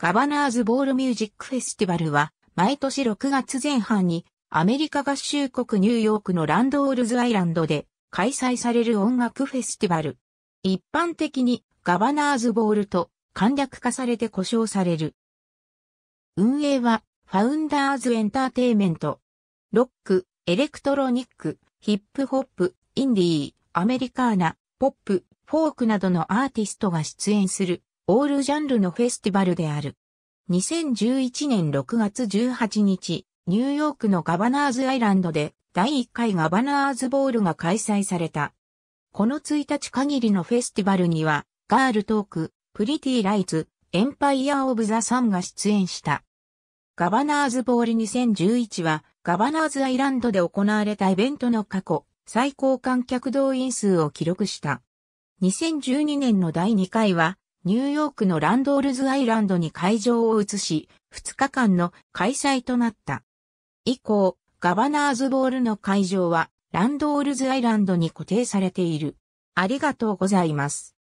ガバナーズボールミュージックフェスティバルは、毎年6月前半に、アメリカ合衆国ニューヨークのランドオールズアイランドで開催される音楽フェスティバル。一般的にガバナーズボールと簡略化されて呼称される。運営はファウンダーズエンターテイメント。ロック、エレクトロニック、ヒップホップ、インディー、アメリカーナ、ポップ、フォークなどのアーティストが出演するオールジャンルのフェスティバルである。2011年6月18日、ニューヨークのガバナーズアイランドで第1回ガバナーズボールが開催された。この1日限りのフェスティバルには、ガールトーク、プリティライツ、エンパイア・オブ・ザ・サンが出演した。ガバナーズボール2011は、ガバナーズアイランドで行われたイベントの過去、最高観客動員数を記録した。2012年の第2回は、ニューヨークのランドールズアイランドに会場を移し、2日間の開催となった。以降、ガバナーズボールの会場は、ランドールズアイランドに固定されている。ありがとうございます。